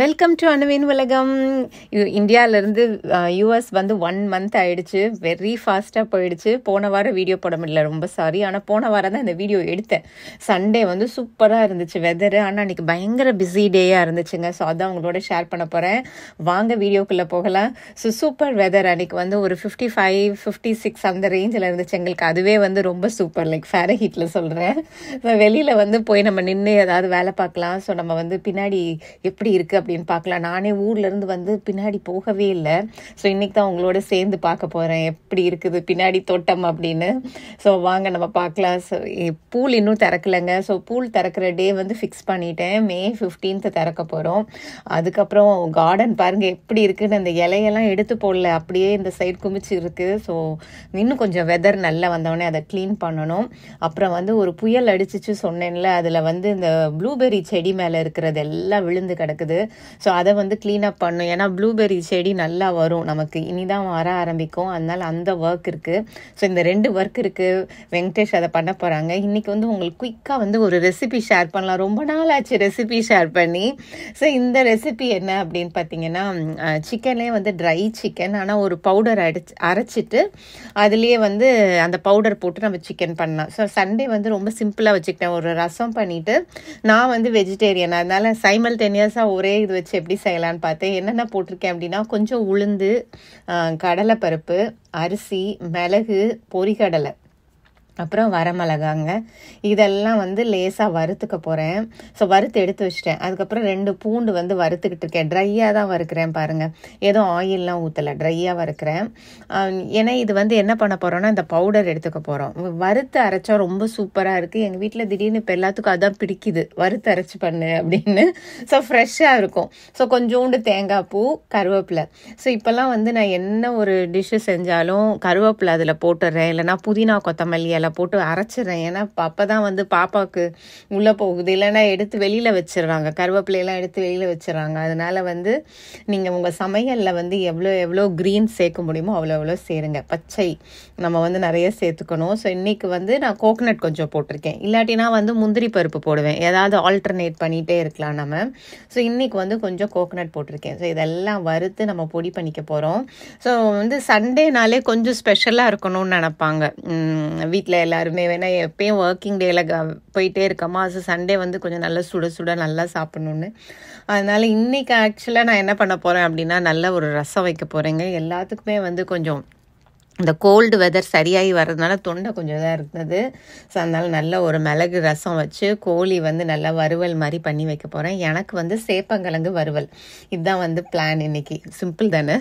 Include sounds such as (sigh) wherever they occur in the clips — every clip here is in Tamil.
வெல்கம் டு அணுவின் உலகம் இந்தியாவிலேருந்து யூஎஸ் வந்து ஒன் மந்த் ஆயிடுச்சு வெரி ஃபாஸ்ட்டாக போயிடுச்சு போன வாரம் வீடியோ போட முடியல ரொம்ப சாரி ஆனால் போன வாரம் தான் இந்த வீடியோ எடுத்தேன் சண்டே வந்து சூப்பராக இருந்துச்சு வெதர் ஆனால் அன்றைக்கி பயங்கர பிஸி டேயாக இருந்துச்சுங்க ஸோ அதான் உங்களோட ஷேர் பண்ண போகிறேன் வாங்க வீடியோக்குள்ளே போகலாம் ஸோ சூப்பர் வெதர் அன்றைக்கி வந்து ஒரு ஃபிஃப்டி ஃபைவ் ஃபிஃப்டி சிக்ஸ் அந்த ரேஞ்சில் இருந்துச்சு எங்களுக்கு அதுவே வந்து ரொம்ப சூப்பர் லைக் ஃபேர ஹீட்டில் சொல்கிறேன் வெளியில் வந்து போய் நம்ம நின்று ஏதாவது வேலை பார்க்கலாம் ஸோ நம்ம வந்து பின்னாடி எப்படி இருக்குது அப்படின்னு பார்க்கலாம் நானே ஊர்லேருந்து வந்து பின்னாடி போகவே இல்லை ஸோ இன்றைக்கி தான் உங்களோட சேர்ந்து பார்க்க போகிறேன் எப்படி இருக்குது பின்னாடி தோட்டம் அப்படின்னு ஸோ வாங்க நம்ம பார்க்கலாம் ஸோ பூல் இன்னும் திறக்கலைங்க ஸோ பூல் திறக்கிற டே வந்து ஃபிக்ஸ் பண்ணிட்டேன் மே ஃபிஃப்டீன்த்து திறக்க போகிறோம் அதுக்கப்புறம் கார்டன் பாருங்கள் எப்படி இருக்குன்னு அந்த இலையெல்லாம் எடுத்து போடல அப்படியே இந்த சைடு குமிச்சு இருக்குது ஸோ இன்னும் கொஞ்சம் வெதர் நல்லா வந்தோடனே அதை க்ளீன் பண்ணணும் அப்புறம் வந்து ஒரு புயல் அடிச்சிச்சு சொன்னேன்ல அதில் வந்து இந்த ப்ளூபெரி செடி மேலே இருக்கிறது எல்லாம் விழுந்து கிடக்குது ஸோ அதை வந்து க்ளீன் அப் பண்ணும் ஏன்னா ப்ளூபெர்ரி செடி நல்லா வரும் நமக்கு இனிதான் வர ஆரம்பிக்கும் அதனால் அந்த ஒர்க் இருக்குது ஸோ இந்த ரெண்டு ஒர்க் இருக்குது வெங்கடேஷ் அதை பண்ண போகிறாங்க இன்றைக்கி வந்து உங்களுக்கு குயிக்காக வந்து ஒரு ரெசிபி ஷேர் பண்ணலாம் ரொம்ப நாள் ஆச்சு ரெசிபி ஷேர் பண்ணி ஸோ இந்த ரெசிபி என்ன அப்படின்னு பார்த்தீங்கன்னா சிக்கன்லேயே வந்து ட்ரை சிக்கன் ஆனால் ஒரு பவுடர் அடிச்சு அரைச்சிட்டு அதுலேயே வந்து அந்த பவுடர் போட்டு நம்ம சிக்கன் பண்ணலாம் ஸோ சண்டே வந்து ரொம்ப சிம்பிளாக வச்சுக்கிட்டேன் ஒரு ரசம் பண்ணிவிட்டு நான் வந்து வெஜிடேரியன் அதனால் சைமல்டேனியஸாக ஒரே இது வச்சு எப்படி செய்யலான்னு பார்த்தேன் என்னென்ன போட்டிருக்கேன் அப்படின்னா கொஞ்சம் உளுந்து கடலைப்பருப்பு அரிசி மிளகு பொறிகடலை அப்புறம் வரமிளகாங்க இதெல்லாம் வந்து லேசாக வறுத்துக்க போகிறேன் ஸோ வறுத்து எடுத்து வச்சிட்டேன் அதுக்கப்புறம் ரெண்டு பூண்டு வந்து வறுத்துக்கிட்டு இருக்கேன் ட்ரையாக தான் வறுக்கிறேன் பாருங்கள் எதுவும் ஆயிலெலாம் ஊற்றலை ட்ரையாக வறுக்கிறேன் ஏன்னா இது வந்து என்ன பண்ண போகிறோன்னா இந்த பவுடர் எடுத்துக்க போகிறோம் வறுத்து அரைச்சா ரொம்ப சூப்பராக இருக்குது எங்கள் வீட்டில் திடீர்னு இப்போ எல்லாத்துக்கும் அதான் பிடிக்குது வறுத்து அரைச்சி பண்ணு அப்படின்னு ஸோ ஃப்ரெஷ்ஷாக இருக்கும் ஸோ கொஞ்சோண்டு தேங்காய் பூ கருவேப்பிலை ஸோ இப்போல்லாம் வந்து நான் என்ன ஒரு டிஷ்ஷு செஞ்சாலும் கருவேப்பிலை அதில் போட்டுடுறேன் இல்லைனா புதினா கொத்தமல்லி போட்டு அரைச்சிடுறேன் ஏன்னா அப்போ தான் வந்து பாப்பாவுக்கு உள்ளே போகுது இல்லைன்னா எடுத்து வெளியில் வச்சிடுறாங்க கருவேப்பிலையெல்லாம் எடுத்து வெளியில் வச்சிடுறாங்க அதனால் வந்து நீங்கள் உங்கள் சமையலில் வந்து எவ்வளோ எவ்வளோ க்ரீன் சேர்க்க முடியுமோ அவ்வளோ எவ்வளோ சேருங்க பச்சை நம்ம வந்து நிறைய சேர்த்துக்கணும் ஸோ இன்றைக்கி வந்து நான் கோகனட் கொஞ்சம் போட்டிருக்கேன் இல்லாட்டினா வந்து முந்திரி பருப்பு போடுவேன் ஏதாவது ஆல்டர்னேட் பண்ணிகிட்டே இருக்கலாம் நம்ம ஸோ இன்றைக்கி வந்து கொஞ்சம் கோகனட் போட்டிருக்கேன் ஸோ இதெல்லாம் வறுத்து நம்ம பொடி பண்ணிக்க போகிறோம் ஸோ வந்து சண்டேனாலே கொஞ்சம் ஸ்பெஷலாக இருக்கணும்னு நினப்பாங்க வீட்டில் இல்லை எல்லாருமே வேணால் எப்பயும் ஒர்க்கிங் டேல க போயிட்டே இருக்கோமா அது சண்டே வந்து கொஞ்சம் நல்லா சுட சுட நல்லா சாப்பிட்ணுன்னு அதனால் இன்னைக்கு ஆக்சுவலாக நான் என்ன பண்ண போகிறேன் அப்படின்னா நல்ல ஒரு ரசம் வைக்க போகிறேங்க எல்லாத்துக்குமே வந்து கொஞ்சம் இந்த கோல்டு வெதர் சரியாகி வர்றதுனால தொண்டை கொஞ்சம் இதாக இருந்தது ஸோ அதனால் நல்ல ஒரு மிளகு ரசம் வச்சு கோழி வந்து நல்லா வறுவல் மாதிரி பண்ணி வைக்க போகிறேன் எனக்கு வந்து சேப்பங்கிழங்கு வறுவல் இதுதான் வந்து பிளான் இன்றைக்கி சிம்பிள் தானே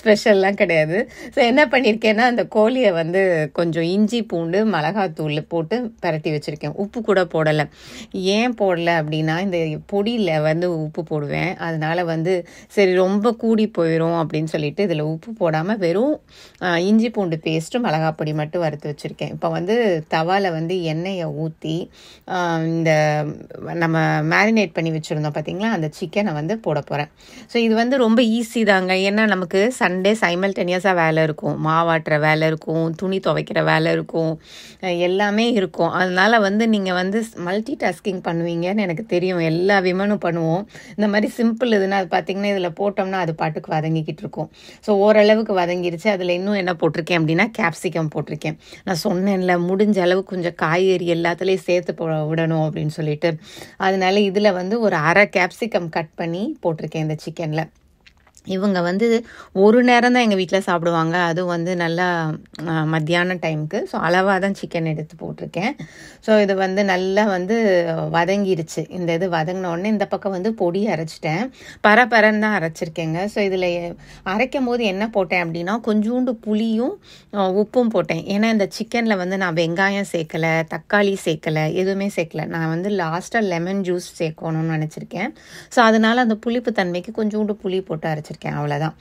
ஸ்பெஷல்லாம் (laughs) கிடையாது ஸோ என்ன பண்ணியிருக்கேன்னா அந்த கோழியை வந்து கொஞ்சம் இஞ்சி பூண்டு மிளகாத்தூள் போட்டு பரட்டி வச்சுருக்கேன் உப்பு கூட போடலை ஏன் போடலை அப்படின்னா இந்த பொடியில் வந்து உப்பு போடுவேன் அதனால் வந்து சரி ரொம்ப கூடி போயிடும் அப்படின்னு சொல்லிட்டு இதில் உப்பு போடாமல் வெறும் இஞ்சி பூண்டு பேஸ்ட்டும் மிளகா பொடி மட்டும் வறுத்து வச்சுருக்கேன் இப்போ வந்து தவாவில் வந்து எண்ணெயை ஊற்றி இந்த நம்ம மேரினேட் பண்ணி வச்சுருந்தோம் பார்த்திங்களா அந்த சிக்கனை வந்து போட போகிறேன் ஸோ இது வந்து ரொம்ப ஈஸி தாங்க ஏன்னா நமக்கு சண்டே டெனியஸாக வேலை இருக்கும் மாவாட்டுற வேலை இருக்கும் துணி துவைக்கிற வேலை இருக்கும் எல்லாமே இருக்கும் அதனால் வந்து நீங்கள் வந்து மல்டி டாஸ்கிங் பண்ணுவீங்கன்னு எனக்கு தெரியும் எல்லா விமனும் பண்ணுவோம் இந்த மாதிரி சிம்பிள் இதுனால் அது பார்த்திங்கன்னா இதில் போட்டோம்னா அது பாட்டுக்கு வதங்கிக்கிட்டு இருக்கும் ஸோ ஓரளவுக்கு வதங்கிருச்சு அதில் இன்னும் என்ன போட்டிருக்கேன் அப்படின்னா கேப்சிகம் போட்டிருக்கேன் நான் சொன்னேன்ல முடிஞ்ச அளவு கொஞ்சம் காய்கறி எல்லாத்துலேயும் சேர்த்து போ விடணும் அப்படின்னு சொல்லிட்டு அதனால இதில் வந்து ஒரு அரை கேப்சிகம் கட் பண்ணி போட்டிருக்கேன் இந்த சிக்கனில் இவங்க வந்து ஒரு நேரம் தான் எங்கள் வீட்டில் சாப்பிடுவாங்க அதுவும் வந்து நல்லா மத்தியான டைமுக்கு ஸோ அளவாக தான் சிக்கன் எடுத்து போட்டிருக்கேன் ஸோ இது வந்து நல்லா வந்து வதங்கிருச்சு இந்த இது வதங்கினோடனே இந்த பக்கம் வந்து பொடி அரைச்சிட்டேன் பரப்பரன்னு தான் அரைச்சிருக்கேங்க ஸோ இதில் அரைக்கும் போது என்ன போட்டேன் அப்படின்னா கொஞ்சோண்டு புளியும் உப்பும் போட்டேன் ஏன்னா இந்த சிக்கனில் வந்து நான் வெங்காயம் சேர்க்கலை தக்காளி சேர்க்கலை எதுவுமே சேர்க்கலை நான் வந்து லாஸ்ட்டாக லெமன் ஜூஸ் சேர்க்கணும்னு நினச்சிருக்கேன் ஸோ அதனால் அந்த புளிப்பு தன்மைக்கு கொஞ்சோண்டு புளி போட்டு அரைச்சிருக்கேன் வச்சுருக்கேன் அவ்வளோதான்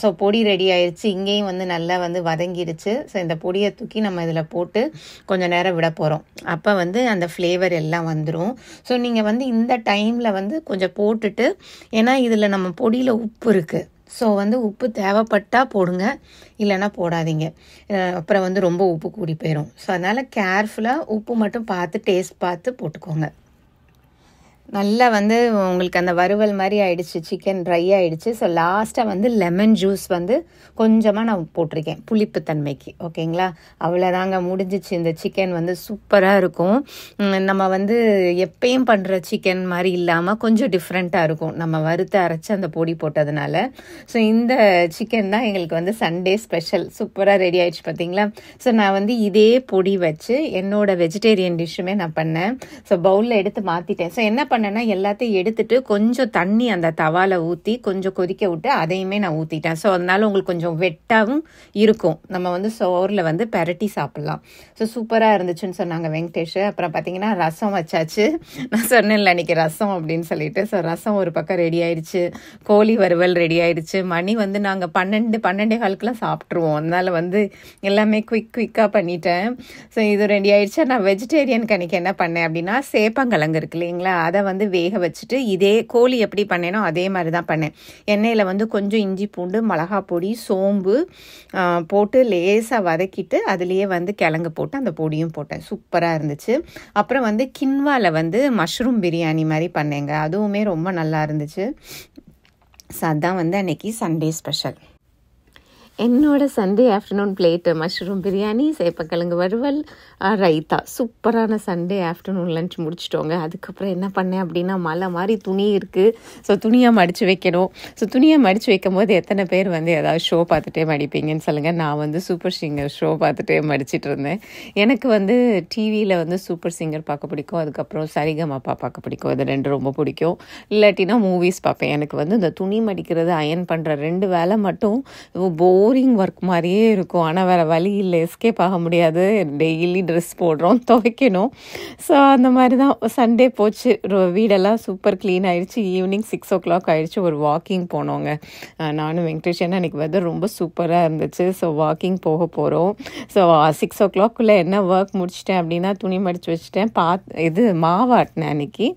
ஸோ பொடி ரெடி ஆயிடுச்சு இங்கேயும் வந்து நல்லா வந்து வதங்கிடுச்சு ஸோ இந்த பொடியை தூக்கி நம்ம இதில் போட்டு கொஞ்சம் நேரம் விட போகிறோம் அப்போ வந்து அந்த ஃப்ளேவர் எல்லாம் வந்துடும் ஸோ நீங்கள் வந்து இந்த டைமில் வந்து கொஞ்சம் போட்டுட்டு ஏன்னா இதில் நம்ம பொடியில் உப்பு இருக்குது ஸோ வந்து உப்பு தேவைப்பட்டால் போடுங்க இல்லைன்னா போடாதீங்க அப்புறம் வந்து ரொம்ப உப்பு கூடி போயிடும் ஸோ அதனால் கேர்ஃபுல்லாக உப்பு மட்டும் பார்த்து டேஸ்ட் பார்த்து போட்டுக்கோங்க நல்லா வந்து உங்களுக்கு அந்த வறுவல் மாதிரி ஆயிடுச்சு சிக்கன் ட்ரை ஆகிடுச்சு ஸோ லாஸ்ட்டாக வந்து லெமன் ஜூஸ் வந்து கொஞ்சமாக நான் போட்டிருக்கேன் புளிப்பு தன்மைக்கு ஓகேங்களா அவ்வளோதாங்க முடிஞ்சிச்சு இந்த சிக்கன் வந்து சூப்பராக இருக்கும் நம்ம வந்து எப்பயும் பண்ணுற சிக்கன் மாதிரி இல்லாமல் கொஞ்சம் டிஃப்ரெண்ட்டாக இருக்கும் நம்ம வறுத்து அரைச்சி அந்த பொடி போட்டதுனால ஸோ இந்த சிக்கன் தான் எங்களுக்கு வந்து சண்டே ஸ்பெஷல் சூப்பராக ரெடி ஆயிடுச்சு பார்த்தீங்களா ஸோ நான் வந்து இதே பொடி வச்சு என்னோடய வெஜிடேரியன் டிஷ்ஷுமே நான் பண்ணேன் ஸோ பவுலில் எடுத்து மாற்றிட்டேன் ஸோ என்ன பண்ணேன்னா எல்லாத்தையும் எடுத்துட்டு கொஞ்சம் தண்ணி அந்த தவால ஊற்றி கொஞ்சம் கொதிக்க விட்டு அதையுமே நான் ஊற்றிட்டேன் ஸோ அதனால உங்களுக்கு கொஞ்சம் வெட்டாகவும் இருக்கும் நம்ம வந்து சோறில் வந்து பெரட்டி சாப்பிட்லாம் ஸோ சூப்பராக இருந்துச்சுன்னு சொன்னாங்க வெங்கடேஷ் அப்புறம் பார்த்தீங்கன்னா ரசம் வச்சாச்சு நான் சொன்னேன்ல அன்றைக்கி ரசம் அப்படின்னு சொல்லிட்டு ஸோ ரசம் ஒரு பக்கம் ரெடி ஆயிடுச்சு கோழி வறுவல் ரெடி ஆயிடுச்சு மணி வந்து நாங்கள் பன்னெண்டு பன்னெண்டே காலுக்குலாம் சாப்பிட்ருவோம் அதனால் வந்து எல்லாமே குயிக் குயிக்காக பண்ணிட்டேன் ஸோ இது ரெடி ஆயிடுச்சு நான் வெஜிடேரியனுக்கு அன்றைக்கி என்ன பண்ணேன் அப்படின்னா சேப்பாங்கலங்கு இருக்கு இல்லைங்களா அதை வந்து வேக வச்சுட்டு இதே கோழி எப்படி பண்ணேனோ அதே மாதிரி தான் பண்ணேன் எண்ணெயில் வந்து கொஞ்சம் இஞ்சி பூண்டு மிளகா பொடி சோம்பு போட்டு லேசாக வதக்கிட்டு அதுலேயே வந்து கிழங்கு போட்டு அந்த பொடியும் போட்டேன் சூப்பராக இருந்துச்சு அப்புறம் வந்து கின்வாவில் வந்து மஷ்ரூம் பிரியாணி மாதிரி பண்ணேங்க அதுவுமே ரொம்ப நல்லா இருந்துச்சு ஸோ அதுதான் வந்து அன்றைக்கி சண்டே ஸ்பெஷல் என்னோட Sunday afternoon plate mushroom biryani சேப்பக்கிழங்கு வறுவல் ரைத்தா சூப்பரான சண்டே ஆஃப்டர்நூன் லன்ச் முடிச்சிட்டோங்க அதுக்கப்புறம் என்ன பண்ணேன் அப்படின்னா மழை மாதிரி துணி இருக்குது ஸோ துணியாக மடித்து வைக்கணும் ஸோ துணியை மடித்து வைக்கும் போது எத்தனை பேர் வந்து ஏதாவது ஷோ பார்த்துட்டே மடிப்பீங்கன்னு சொல்லுங்கள் நான் வந்து சூப்பர் சிங்கர் ஷோ பார்த்துட்டே மடிச்சிட்டு இருந்தேன் எனக்கு வந்து டிவியில் வந்து சூப்பர் சிங்கர் பார்க்க பிடிக்கும் அதுக்கப்புறம் சரிகமாப்பா பார்க்க பிடிக்கும் இது ரெண்டு ரொம்ப பிடிக்கும் இல்லாட்டினா மூவிஸ் பார்ப்பேன் எனக்கு வந்து இந்த துணி மடிக்கிறது அயன் பண்ணுற ரெண்டு வேலை மட்டும் போ போரிங் ஒர்க் மாதிரியே இருக்கும் ஆனால் வேறு வழி இல்லை எஸ்கேப் ஆக முடியாது டெய்லி ட்ரெஸ் போடுறோம் துவைக்கணும் ஸோ அந்த மாதிரி தான் சண்டே போச்சு வீடெல்லாம் சூப்பர் க்ளீன் ஆகிடுச்சு ஈவினிங் சிக்ஸ் ஓ கிளாக் ஆகிடுச்சு ஒரு வாக்கிங் போனோங்க நானும் வெங்கடேஷ் ஏன்னா அன்றைக்கி வந்து ரொம்ப சூப்பராக இருந்துச்சு ஸோ வாக்கிங் போக போகிறோம் ஸோ சிக்ஸ் ஓ கிளாக்குள்ளே என்ன ஒர்க் முடிச்சிட்டேன் அப்படின்னா துணி மடித்து வச்சுட்டேன் பாத் இது மாவாட்டினேன் அன்றைக்கி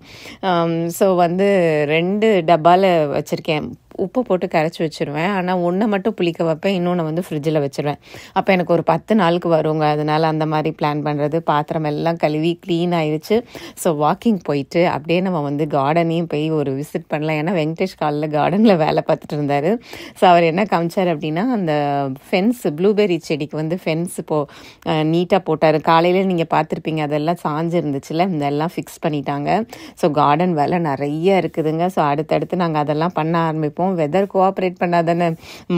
ஸோ வந்து ரெண்டு டப்பாவில் வச்சுருக்கேன் உப்பு போட்டு கரைச்சி வச்சுருவேன் ஆனால் ஒன்றை மட்டும் புளிக்க வைப்பேன் இன்னொன்று வந்து ஃப்ரிட்ஜில் வச்சுருவேன் அப்போ எனக்கு ஒரு பத்து நாளுக்கு வருங்க அதனால் அந்த மாதிரி பிளான் பண்ணுறது பாத்திரம் எல்லாம் கழுவி க்ளீன் ஆயிடுச்சு ஸோ வாக்கிங் போயிட்டு அப்படியே நம்ம வந்து கார்டனையும் போய் ஒரு விசிட் பண்ணலாம் ஏன்னா வெங்கடேஷ் காலில் கார்டனில் வேலை பார்த்துட்டு இருந்தார் ஸோ அவர் என்ன காமிச்சார் அப்படின்னா அந்த ஃபென்ஸ் ப்ளூபெரி செடிக்கு வந்து ஃபென்ஸ் இப்போ நீட்டாக போட்டார் காலையில் நீங்கள் பார்த்துருப்பீங்க அதெல்லாம் சாஞ்சு இதெல்லாம் ஃபிக்ஸ் பண்ணிட்டாங்க ஸோ கார்டன் வேலை நிறைய இருக்குதுங்க ஸோ அடுத்தடுத்து நாங்கள் அதெல்லாம் பண்ண ஆரம்பிப்போம் இருக்கும் வெதர் கோஆப்ரேட் பண்ணாதானே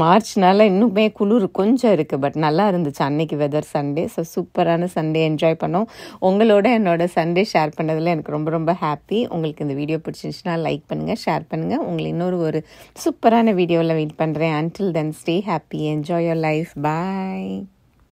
மார்ச்னால இன்னுமே குளிர் கொஞ்சம் இருக்குது பட் நல்லா இருந்துச்சு அன்னைக்கு வெதர் சண்டே ஸோ சூப்பரான சண்டே என்ஜாய் பண்ணோம் உங்களோட என்னோட சண்டே ஷேர் பண்ணதில் எனக்கு ரொம்ப ரொம்ப ஹாப்பி உங்களுக்கு இந்த வீடியோ பிடிச்சிருந்துச்சுன்னா லைக் பண்ணுங்கள் ஷேர் பண்ணுங்கள் உங்களை இன்னொரு ஒரு சூப்பரான வீடியோவில் வெயிட் பண்ணுறேன் until then stay happy enjoy your life bye